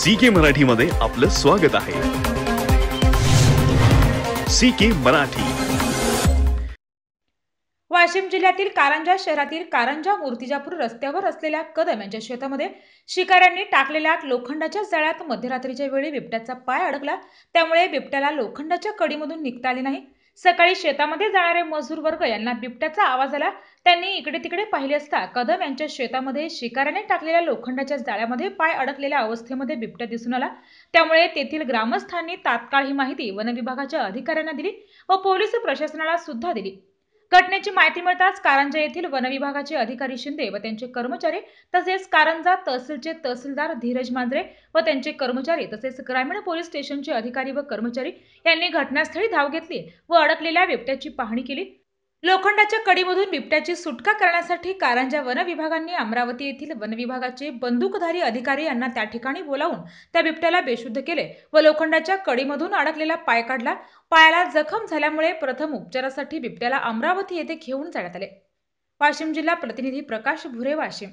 C के मध्ये आपलं स्वागत आहे सी के मराठी वाशिम जिल्ह्यातील कारंजा शहरातील कारंजा मूर्तिजापूर रस्त्यावर असलेल्या कदम यांच्या शेतामध्ये शिकाऱ्यांनी टाकलेल्या लोखंडाच्या जाळ्यात मध्यरात्रीच्या वेळी बिबट्याचा पाय अडकला त्यामुळे बिबट्याला लोखंडाच्या कडीमधून निघता आले नाही सकाळी शेतामध्ये जाणारे मजूर वर्ग यांना बिबट्याचा आवाज आला त्यांनी इकडे तिकडे पाहिले असता कदम यांच्या शेतामध्ये शिकाऱ्याने टाकलेल्या लोखंडाच्या जाळ्यामध्ये पाय अडकलेल्या अवस्थेमध्ये बिबट्या दिसून आला त्यामुळे तेथील ग्रामस्थांनी तात्काळ ही माहिती वनविभागाच्या अधिकाऱ्यांना दिली व पोलीस प्रशासनाला सुद्धा दिली घटनेची माहिती मिळताच कारंजा येथील वनविभागाचे अधिकारी शिंदे व त्यांचे कर्मचारी तसेच कारंजा तहसीलचे तहसीलदार धीरज मांजरे व त्यांचे कर्मचारी तसेच ग्रामीण पोलीस स्टेशनचे अधिकारी व कर्मचारी यांनी घटनास्थळी धाव घेतली व अडकलेल्या बिबट्याची पाहणी केली लोखंडाच्या कडीमधून बिबट्याची सुटका करण्यासाठी कारंजा वनविभागांनी अमरावती येथील वनविभागाचे बंदूकधारी अधिकारी यांना त्या ठिकाणी बोलावून त्या बिबट्याला बेशुद्ध केले व लोखंडाच्या कडीमधून अडकलेला पाय काढला पायाला जखम झाल्यामुळे प्रथम उपचारासाठी बिबट्याला अमरावती येथे घेऊन जाण्यात आले वाशिम जिल्हा प्रतिनिधी प्रकाश भुरे वाशिम